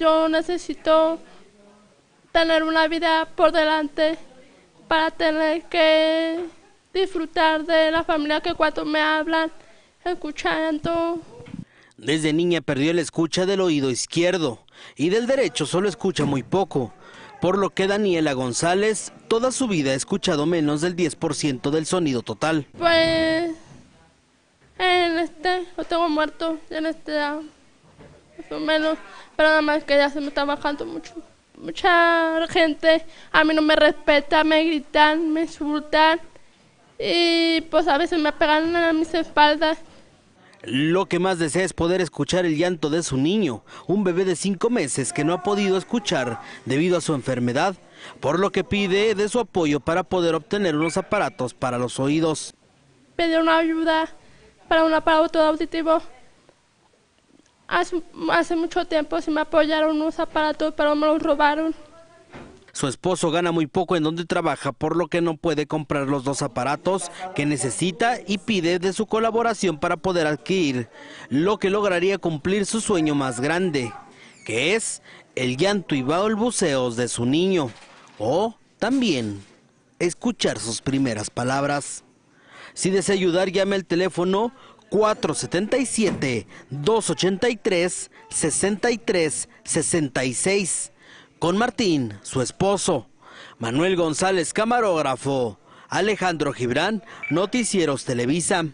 Yo necesito tener una vida por delante para tener que disfrutar de la familia que cuando me hablan, escuchando. Desde niña perdió la escucha del oído izquierdo y del derecho solo escucha muy poco, por lo que Daniela González toda su vida ha escuchado menos del 10% del sonido total. Pues en este lo tengo muerto, en este menos, pero nada más que ya se me está bajando mucho, mucha gente, a mí no me respeta, me gritan, me insultan y pues a veces me pegan a mis espaldas. Lo que más desea es poder escuchar el llanto de su niño, un bebé de cinco meses que no ha podido escuchar debido a su enfermedad, por lo que pide de su apoyo para poder obtener unos aparatos para los oídos. Pedir una ayuda para un aparato auditivo Hace, mucho tiempo sí me apoyaron unos aparatos, pero me los robaron. Su esposo gana muy poco en donde trabaja, por lo que no puede comprar los dos aparatos que necesita y pide de su colaboración para poder adquirir, lo que lograría cumplir su sueño más grande, que es el llanto y buceos de su niño, o también escuchar sus primeras palabras. Si desea ayudar, llame al teléfono 477-283-6366. Con Martín, su esposo. Manuel González, camarógrafo. Alejandro Gibrán, Noticieros Televisa.